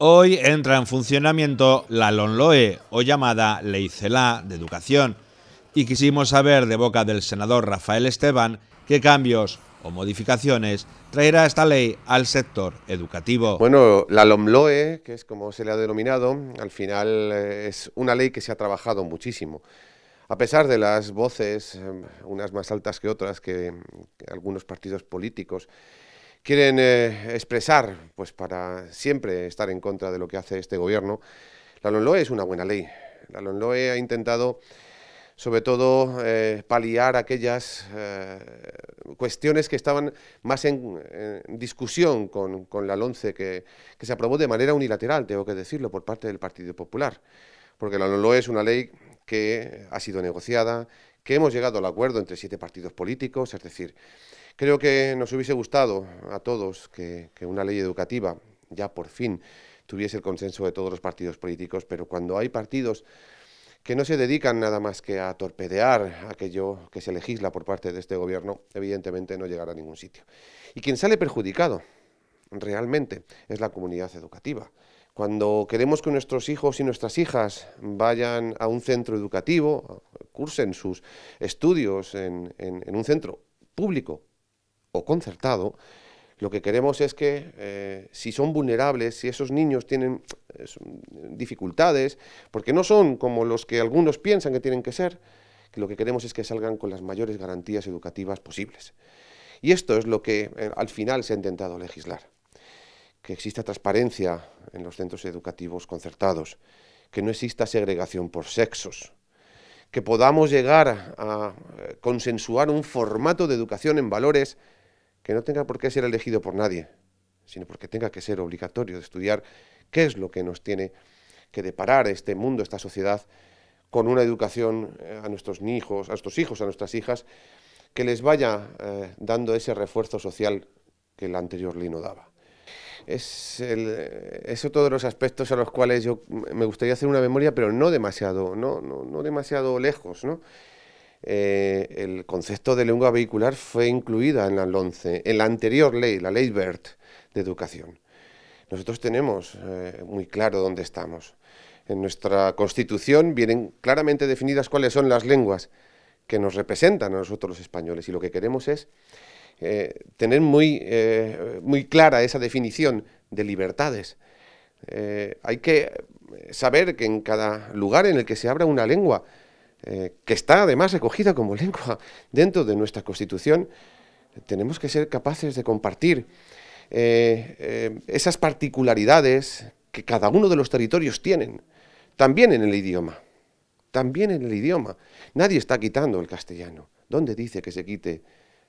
Hoy entra en funcionamiento la LONLOE, o llamada Ley CELA de Educación, y quisimos saber de boca del senador Rafael Esteban qué cambios o modificaciones traerá esta ley al sector educativo. Bueno, la LOMLOE, que es como se le ha denominado, al final eh, es una ley que se ha trabajado muchísimo. A pesar de las voces, em, unas más altas que otras, que algunos partidos políticos quieren eh, expresar, pues para siempre estar en contra de lo que hace este gobierno. La LONLOE es una buena ley. La LONLOE ha intentado, sobre todo, eh, paliar aquellas eh, cuestiones que estaban más en, discusión con, la LONCE, que, que, se aprobó de manera unilateral, tengo que decirlo, por parte del Partido Popular. Porque la LONLOE es una ley que ha sido negociada, que hemos llegado al acuerdo entre siete partidos políticos, es decir, Creo que nos hubiese gustado a todos que, una ley educativa ya por fin tuviese el consenso de todos los partidos políticos, pero cuando hay partidos que no se dedican nada más que a torpedear aquello que se legisla por parte de este gobierno, evidentemente no llegará a ningún sitio. Y quien sale perjudicado realmente es la comunidad educativa. Cuando queremos que nuestros hijos y nuestras hijas vayan a un centro educativo, cursen sus estudios en un centro público o concertado, lo que queremos es que eh, si son vulnerables, si esos niños tienen eh, eh, dificultades, porque no son como los que algunos piensan que tienen que ser, lo que queremos es que salgan con las mayores garantías educativas posibles. Y esto es lo que al final se ha intentado legislar, que exista transparencia en los centros educativos concertados, que no exista segregación por sexos, que podamos llegar a consensuar un formato de educación en valores que no tenga por qué ser elegido por nadie, sino porque tenga que ser obligatorio de estudiar qué es lo que nos tiene que deparar este mundo, esta sociedad, con una educación eh, a nuestros hijos, a nuestros hijos, a nuestras hijas, que les vaya eh, dando ese refuerzo social que el anterior ley daba. Es, el, todos eh, otro los aspectos a los cuales yo me gustaría hacer una memoria, pero no demasiado, no, no, no demasiado lejos, ¿no? Eh, el concepto de lengua vehicular fue incluida en la 11, en la anterior ley, la ley BERT de educación. Nosotros tenemos eh, muy claro dónde estamos. En nuestra Constitución vienen claramente definidas cuáles son las lenguas que nos representan a nosotros los españoles y lo que queremos es eh, tener muy, muy clara esa definición de libertades. hay que saber que en cada lugar en el que se abra una lengua, eh, que está además recogida como lengua dentro de nuestra Constitución, tenemos que ser capaces de compartir eh, eh, esas particularidades que cada uno de los territorios tienen, también en el idioma, también en el idioma. Nadie está quitando el castellano. ¿Dónde dice que se quite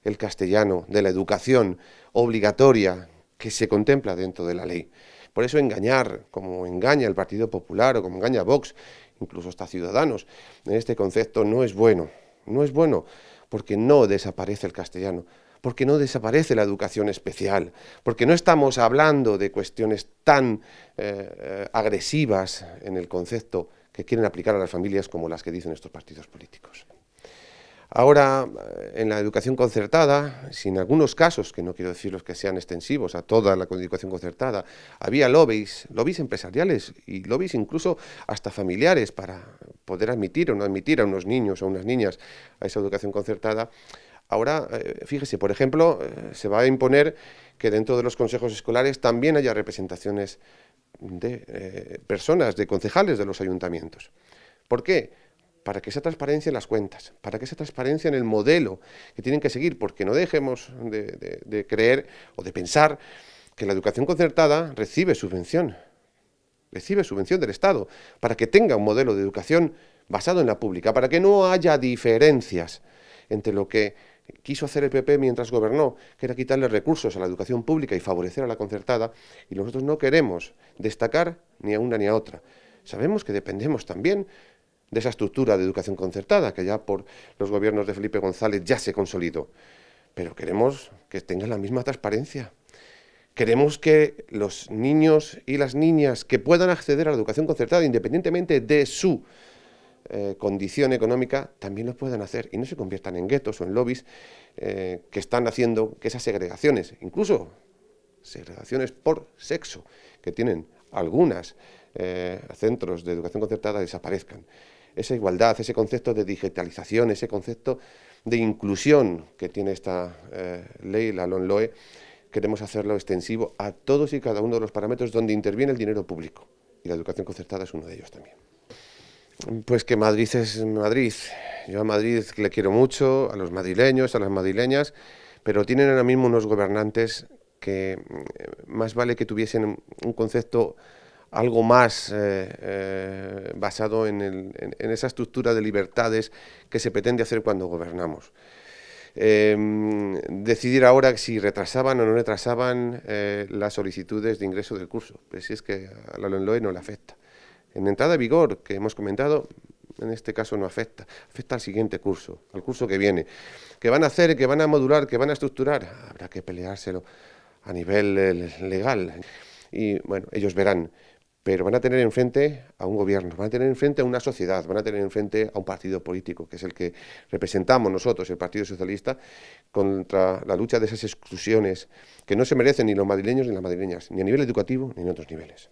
el castellano de la educación obligatoria que se contempla dentro de la ley? Por eso engañar, como engaña el Partido Popular o como engaña Vox, incluso hasta ciudadanos, en este concepto no es bueno. No es bueno porque no desaparece el castellano, porque no desaparece la educación especial, porque no estamos hablando de cuestiones tan eh, eh, agresivas en el concepto que quieren aplicar a las familias como las que dicen estos partidos políticos. Ahora, en la educación concertada, si en algunos casos, que no quiero decir los que sean extensivos a toda la educación concertada, había lobbies, lobbies empresariales y lobbies incluso hasta familiares para poder admitir o no admitir a unos niños o unas niñas a esa educación concertada, ahora, eh, fíjese, por ejemplo, eh, se va a imponer que dentro de los consejos escolares también haya representaciones de eh, personas, de concejales de los ayuntamientos. ¿Por qué? para que sea transparencia en las cuentas, para que sea transparencia en el modelo que tienen que seguir, porque no dejemos de, de creer o de pensar que la educación concertada recibe subvención, recibe subvención del Estado, para que tenga un modelo de educación basado en la pública, para que no haya diferencias entre lo que quiso hacer el PP mientras gobernó, que era quitarle recursos a la educación pública y favorecer a la concertada, y nosotros no queremos destacar ni a una ni a otra. Sabemos que dependemos también de esa estructura de educación concertada que ya por los gobiernos de Felipe González ya se consolidó. Pero queremos que tengan la misma transparencia. Queremos que los niños y las niñas que puedan acceder a la educación concertada, independientemente de su eh, condición económica, también lo puedan hacer y no se conviertan en guetos o en lobbies eh, que están haciendo que esas segregaciones, incluso segregaciones por sexo, que tienen algunas eh, centros de educación concertada, desaparezcan esa igualdad, ese concepto de digitalización, ese concepto de inclusión que tiene esta eh, ley, la LONLOE, queremos hacerlo extensivo a todos y cada uno de los parámetros donde interviene el dinero público. Y la educación concertada es uno de ellos también. Pues que Madrid es Madrid. Yo a Madrid le quiero mucho, a los madrileños, a las madrileñas, pero tienen ahora mismo unos gobernantes que mm, eh, más vale que tuviesen un concepto algo más eh, eh, basado en, el, en, esa estructura de libertades que se pretende hacer cuando gobernamos. Em, decidir ahora si retrasaban o no retrasaban eh, las solicitudes de ingreso del curso, pues si es que a la LOE no le afecta. En entrada a vigor, que hemos comentado, en este caso no afecta, afecta al siguiente curso, al curso que viene. ¿Qué van a hacer? ¿Qué van a modular? ¿Qué van a estructurar? Habrá que peleárselo a nivel legal. Y bueno, ellos verán pero van a tener enfrente a un gobierno, van a tener enfrente a una sociedad, van a tener enfrente a un partido político, que es el que representamos nosotros, el Partido Socialista, contra la lucha de esas exclusiones que no se merecen ni los madrileños ni las madrileñas, ni a nivel educativo ni en otros niveles.